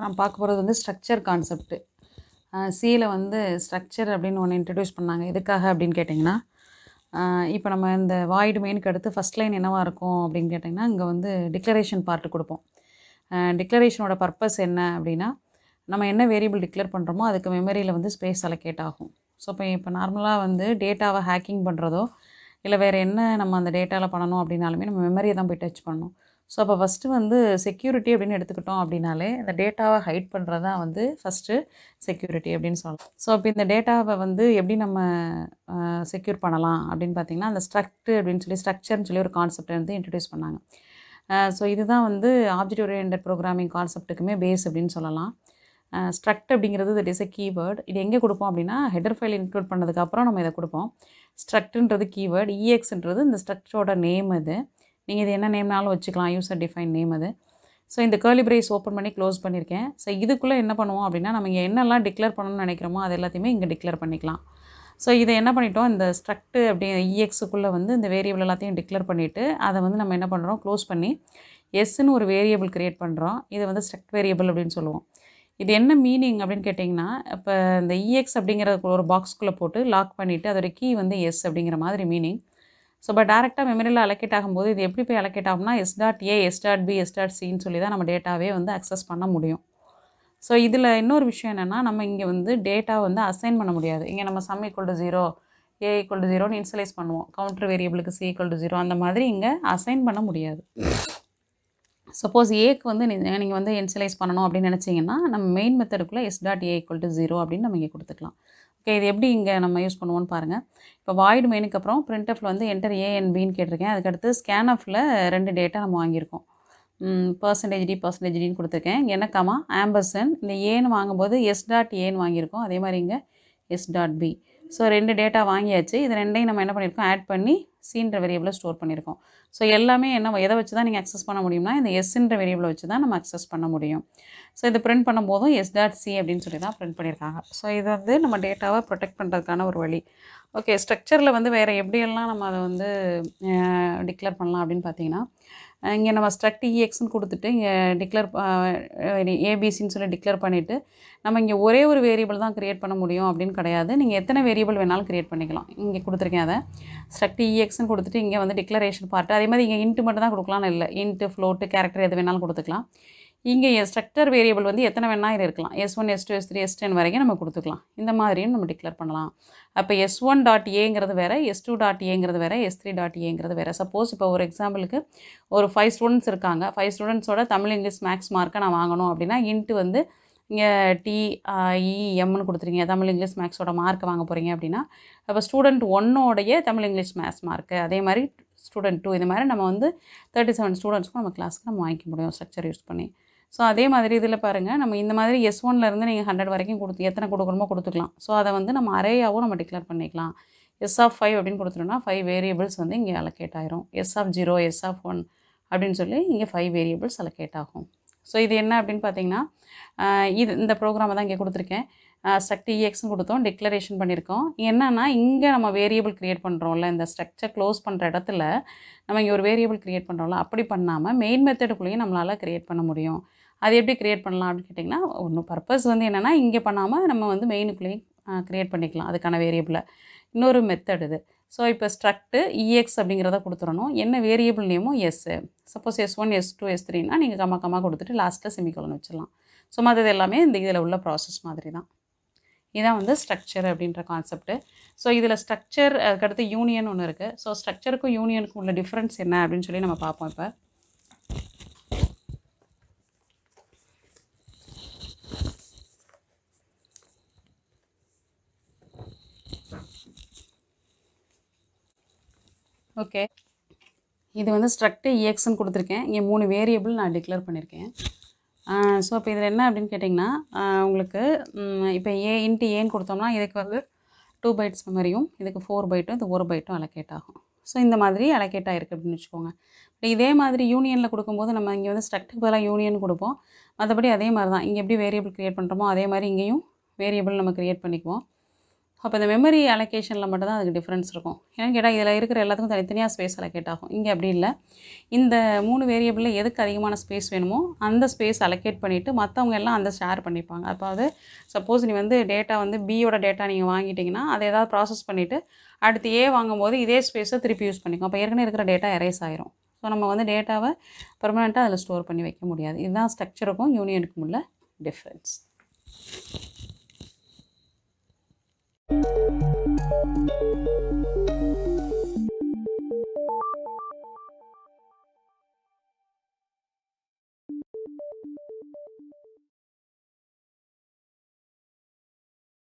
நான் பார்க்க போகிறது வந்து ஸ்ட்ரக்சர் கான்செப்ட்டு சியில் வந்து ஸ்ட்ரக்சர் அப்படின்னு ஒன்று இன்ட்ரடியூஸ் பண்ணாங்க எதுக்காக அப்படின்னு கேட்டிங்கன்னா இப்போ நம்ம இந்த வாய்டு மெயினுக்கு அடுத்து ஃபஸ்ட் லைன் என்னவாக இருக்கும் அப்படின்னு கேட்டிங்கன்னா இங்கே வந்து டிக்ளரேஷன் பார்ட்டு கொடுப்போம் டிக்ளரேஷனோட பர்பஸ் என்ன அப்படின்னா நம்ம என்ன வேரியபிள் டிக்ளேர் பண்ணுறோமோ அதுக்கு மெமரியில் வந்து ஸ்பேஸ் அலோகேட் ஆகும் ஸோ இப்போ இப்போ நார்மலாக வந்து டேட்டாவை ஹேக்கிங் பண்ணுறதோ இல்லை வேறு என்ன நம்ம அந்த டேட்டாவில் பண்ணணும் அப்படின்னாலுமே நம்ம மெமரியை தான் போய் டச் பண்ணணும் ஸோ அப்போ ஃபஸ்ட்டு வந்து செக்யூரிட்டி அப்படின்னு எடுத்துக்கிட்டோம் அப்படின்னாலே இந்த டேட்டாவை ஹைட் பண்ணுறது தான் வந்து ஃபஸ்ட்டு செக்யூரிட்டி அப்படின்னு சொல்லலாம் ஸோ அப்போ இந்த டேட்டாவை வந்து எப்படி நம்ம செக்யூர் பண்ணலாம் அப்படின்னு பார்த்திங்கன்னா அந்த ஸ்ட்ரக்ட் அப்படின்னு சொல்லி ஸ்ட்ரக்சர்னு சொல்லி ஒரு கான்செப்ட் வந்து இன்ட்ரடியூஸ் பண்ணாங்க ஸோ இதுதான் வந்து ஆப்ஜெக்ட் ஓரியன்ட் ப்ரோக்ராமிங் கான்செப்ட்டுக்குமே பேஸ் அப்படின்னு சொல்லலாம் ஸ்ட்ரக்ட் அப்படிங்கிறது இட் இஸ் எ கீவேர்டு இது எங்கே கொடுப்போம் அப்படின்னா ஹெடர் ஃபைல் இன்க்ளூட் பண்ணதுக்கப்புறம் நம்ம இதை கொடுப்போம் ஸ்ட்ரக்ட்ன்றது கீவேர்டு இஎக்ஸ்ன்றது e இந்த ஸ்ட்ரக்சரோட நேம் இது நீங்கள் இது என்ன நேம்னாலும் வச்சுக்கலாம் யூசர் டிஃபைன் நேம் அது ஸோ இந்த கேர்லி பிரைஸ் ஓப்பன் பண்ணி க்ளோஸ் பண்ணியிருக்கேன் ஸோ இதுக்குள்ளே என்ன பண்ணுவோம் அப்படின்னா நம்ம இங்கே என்னெல்லாம் டிக்ளேர் பண்ணணும்னு நினைக்கிறோமோ அது எல்லாத்தையுமே இங்கே டிக்ளேர் பண்ணிக்கலாம் ஸோ இதை என்ன பண்ணிட்டோம் இந்த ஸ்ட்ரக்ட்டு அப்படி இஎக்ஸுக்குள்ளே e வந்து இந்த வேரியபிள் எல்லாத்தையும் டிக்ளேர் பண்ணிவிட்டு அதை வந்து நம்ம என்ன பண்ணுறோம் க்ளோஸ் பண்ணி எஸ்ன்னு ஒரு வேரியபிள் க்ரியேட் பண்ணுறோம் இதை வந்து ஸ்ட்ரக்ட் வேரியபிள் அப்படின்னு சொல்லுவோம் இது என்ன மீனிங் அப்படின்னு கேட்டிங்கன்னா இப்போ இந்த இஎக்ஸ் e அப்படிங்கிற ஒரு பாக்ஸ்குள்ளே போட்டு லாக் பண்ணிவிட்டு அதோடய கீ வந்து எஸ் அப்படிங்கிற மாதிரி மீனிங் ஸோ இப்போ டேரெக்டாக மெமரியில் அலக்கேட் ஆகும்போது இது எப்படி போய் அலக்கேட் ஆகும்னா S dot A S dot B S dot சின்னு சொல்லி தான் நம்ம டேட்டாவே வந்து அக்சஸ் பண்ண முடியும் ஸோ இதில் இன்னொரு விஷயம் என்னென்னா நம்ம இங்கே வந்து டேட்டா வந்து அசைன் பண்ண முடியாது இங்கே நம்ம sum equal to zero A equal to ஜீரோன்னு இன்சலைஸ் பண்ணுவோம் கவுண்டர் வேரியபிளுக்கு சி ஈக்குவல் டு ஜீரோ அந்த மாதிரி இங்கே அசைன் பண்ண முடியாது சப்போஸ் ஏக்கு வந்து நீங்கள் வந்து இன்சலைஸ் பண்ணணும் அப்படின்னு நினச்சிங்கன்னா நம்ம மெயின் மெத்தடுக்குள்ளே S dot A equal to zero அப்படின்னு நம்ம இங்கே கொடுத்துக்கலாம் ஓகே இது எப்படி இங்கே நம்ம யூஸ் பண்ணுவோன்னு பாருங்கள் இப்போ வாய்டு மெயினுக்கு அப்புறம் ஆஃப்ல வந்து என்டர் ஏஎன்பின்னு கேட்டிருக்கேன் அதுக்கடுத்து ஸ்கேன் ஆஃபில் ரெண்டு டேட்டா நம்ம வாங்கியிருக்கோம் பர்சன்டேஜ் டி பர்சன்டேஜ் டின்னு கொடுத்துருக்கேன் எனக்காமா ஆம்பர்சன் இந்த ஏன்னு வாங்கும்போது எஸ் டாட் ஏன்னு வாங்கியிருக்கோம் அதே மாதிரி இங்கே எஸ் டாட் பி ஸோ ரெண்டு டேட்டா வாங்கியாச்சு இது ரெண்டையும் நம்ம என்ன பண்ணியிருக்கோம் ஆட் பண்ணி சின்ற வேரியபிளை ஸ்டோர் பண்ணியிருக்கோம் ஸோ எல்லாமே என்ன எதை வச்சு தான் நீங்கள் அக்சஸ் பண்ண முடியும்னா இந்த எஸ்ன்ற வேரியபிளை வச்சு தான் நம்ம அக்சஸ் பண்ண முடியும் ஸோ இது பிரிண்ட் பண்ணும்போதும் எஸ் டாட் சி அப்படின்னு சொல்லி தான் பிரிண்ட் பண்ணியிருக்காங்க ஸோ இது வந்து நம்ம டேட்டாவை ப்ரொடெக்ட் பண்ணுறதுக்கான ஒரு வழி ஓகே ஸ்ட்ரக்சரில் வந்து வேறு எப்படியெல்லாம் நம்ம அதை வந்து டிக்ளேர் பண்ணலாம் அப்படின்னு பார்த்தீங்கன்னா இங்கே நம்ம ஸ்ட்ரக்ட் இஎக்ஸ்னு கொடுத்துட்டு இங்கே டிக்ளேர் ஏபிசின்னு சொல்லி டிக்ளேர் பண்ணிவிட்டு நம்ம இங்கே ஒரே ஒரு வேரியபிள் தான் க்ரியேட் பண்ண முடியும் அப்படின்னு கிடையாது நீங்கள் எத்தனை வேரியபிள் வேணாலும் க்ரியேட் பண்ணிக்கலாம் இங்கே கொடுத்துருக்கேன் அதை ஸ்ட்ரக்ட் இஎக்ஸ்னு கொடுத்துட்டு இங்கே வந்து டிக்ளரேஷன் பார்ட்டு அதே மாதிரி இங்கே இன்ட்டு மட்டும் தான் கொடுக்கலாம்னு இல்லை இன்ட்டு ஃப்ளோட்டு கேரக்டர் எது வேணாலும் கொடுத்துக்கலாம் இங்கே ஸ்ட்ரக்சர் வேரியபிள் வந்து எத்தனை வேணால் இருக்கலாம் S one S two S three S ten வரைக்கும் நம்ம கொடுத்துக்கலாம் இந்த மாதிரியும் நம்ம டிக்ளேர் பண்ணலாம் அப்போ எஸ் ஒன் டாட் ஏங்கிறது வேறு எஸ் டூ டாட் ஏங்கிறது வேறு எஸ் த்ரீ டாட் ஏங்கிறது வேறு சப்போஸ் இப்போ ஒரு எக்ஸாம்பிளுக்கு ஒரு ஃபைவ் ஸ்டூடெண்ட்ஸ் இருக்காங்க ஃபைவ் ஸ்டூடெண்ட்ஸோட தமிழ் இங்கிலீஷ் மேக்ஸ் மார்க்கை நான் வாங்கணும் அப்படின்னா இன்ட்டு வந்து இங்கே டிஇஎம்னு கொடுத்துருக்கீங்க தமிழ் இங்கிலீஷ் மேக்ஸோட மார்க் வாங்க போகிறீங்க அப்படின்னா அப்போ ஸ்டூடெண்ட் ஒன்னோடைய தமிழ் இங்கிலீஷ் மேக்ஸ் மார்க்கு அதே மாதிரி ஸ்டூடெண்ட் டூ இது மாதிரி நம்ம வந்து தேர்ட்டி செவன் ஸ்டூடெண்ட்ஸ்க்கும் நம்ம கிளாஸ்க்கு நம்ம வாங்கிக்க முடியும் ஸ்ட்ரக்சர் யூஸ் பண்ணி ஸோ அதே மாதிரி இதில் பாருங்கள் நம்ம இந்த மாதிரி எஸ் ஒன்லேருந்து நீங்கள் ஹண்ட்ரட் வரைக்கும் கொடுத்து எத்தனை கொடுக்கணுமோ கொடுத்துக்கலாம் ஸோ அதை வந்து நம்ம அரேயாவும் நம்ம டிக்ளேர் பண்ணிக்கலாம் எஸ் ஆஃப் ஃபைவ் அப்படின்னு கொடுத்துட்டோம்னா ஃபைவ் வேரியபிள்ஸ் வந்து இங்கே அலக்கேட் ஆயிரும் S of zero S of one அப்படின்னு சொல்லி இங்கே ஃபைவ் வேரியபிள்ஸ் அலக்கேட் ஆகும் ஸோ இது என்ன அப்படின்னு பார்த்தீங்கன்னா இது இந்த ப்ரோக்ராமை தான் இங்கே கொடுத்துருக்கேன் ஸ்ட்ரக்ட் இஎக்ஸும் e கொடுத்தோம் டிக்ளரேஷன் பண்ணியிருக்கோம் என்னென்னா இங்கே நம்ம வேரியபிள் க்ரியேட் பண்ணுறோம்ல இந்த ஸ்ட்ரக்சர் க்ளோஸ் பண்ணுற இடத்துல நம்ம இங்கே ஒரு வேரியபிள் க்ரியேட் பண்ணுறோம்ல அப்படி பண்ணாமல் மெயின் மெத்தடுக்குள்ளேயும் நம்மளால் க்ரியேட் பண்ண முடியும் அது எப்படி க்ரியேட் பண்ணலாம் அப்படின்னு கேட்டிங்கன்னா ஒன்று பர்பஸ் வந்து என்னென்னா இங்கே பண்ணாமல் நம்ம வந்து மெயினுக்குள்ளேயும் க்ரியேட் பண்ணிக்கலாம் அதுக்கான வேரியபிளை இன்னொரு மெத்தட் இது ஸோ இப்போ ஸ்ட்ரக்ட்டு இஎக்ஸ் அப்படிங்கிறத கொடுத்துடணும் என்ன வேரியபிள் நேமும் S suppose S one S two S த்ரீனா நீங்கள் கம்மா கம்மா கொடுத்துட்டு லாஸ்ட்டில் செமிக்கோலன் வச்சிடலாம் ஸோ மற்றது எல்லாமே இந்த இதில் உள்ள ப்ராசஸ் மாதிரி தான் இதான் வந்து ஸ்ட்ரக்சர் அப்படின்ற கான்செப்ட்டு ஸோ இதில் ஸ்ட்ரக்சர் அதுக்கடுத்து யூனியன் ஒன்று இருக்குது ஸோ ஸ்ட்ரக்சருக்கும் யூனியனுக்கும் உள்ள டிஃப்ரென்ஸ் என்ன அப்படின்னு சொல்லி நம்ம பார்ப்போம் இப்போ ஓகே இது வந்து ஸ்ட்ரக்டு இஎக்ஸ்ன்னு e கொடுத்துருக்கேன் இங்கே மூணு வேரியபிள் நான் டிக்ளேர் பண்ணியிருக்கேன் ஸோ இப்போ இதில் என்ன அப்படின்னு கேட்டிங்கன்னா உங்களுக்கு இப்போ ஏ இன்ட்டு ஏன் கொடுத்தோம்னா இதுக்கு வந்து டூ பைட்ஸ் மாதிரியும் இதுக்கு ஃபோர் பைட்டும் இது ஒரு பைட்டும் அலக்கேட் ஆகும் ஸோ இந்த மாதிரி அலோகேட் ஆகிருக்கு அப்படின்னு வச்சுக்கோங்க இப்போ இதே மாதிரி யூனியனில் கொடுக்கும்போது நம்ம இங்கே வந்து ஸ்ட்ரக்டுக்கு பதிலாக யூனியன் கொடுப்போம் மற்றபடி அதே மாதிரி தான் இங்கே எப்படி வேரியபிள் க்ரியேட் பண்ணுறோமோ அதே மாதிரி இங்கேயும் வேரியபிள் நம்ம க்ரியேட் பண்ணிக்குவோம் அப்போ இந்த மெமரி அலோகேஷனில் மட்டும்தான் அதுக்கு டிஃப்ரென்ஸ் இருக்கும் ஏன்னு கேட்டால் இதில் இருக்கிற எல்லாத்துக்கும் தனித்தனியாக ஸ்பேஸ் அலோகேட் ஆகும் இங்கே அப்படி இல்லை இந்த மூணு வேரியபிளில் எதுக்கு அதிகமான ஸ்பேஸ் வேணுமோ அந்த ஸ்பேஸ் அலோகேட் பண்ணிவிட்டு மற்றவங்க எல்லாம் அந்த ஷேர் பண்ணிப்பாங்க அதாவது சப்போஸ் நீ வந்து டேட்டா வந்து பியோட டேட்டா நீங்கள் வாங்கிட்டிங்கன்னா அதை ஏதாவது ப்ராசஸ் பண்ணிவிட்டு அடுத்து ஏ வாங்கும்போது இதே ஸ்பேஸை திருப்பி யூஸ் பண்ணிக்கும் அப்போ ஏற்கனவே இருக்கிற டேட்டா எரேஸ் ஆயிரும் ஸோ நம்ம வந்து டேட்டாவை பர்மனெண்ட்டாக அதில் ஸ்டோர் பண்ணி வைக்க முடியாது இதுதான் ஸ்ட்ரக்சருக்கும் யூனியனுக்கும் உள்ள டிஃப்ரென்ஸ் Thank you.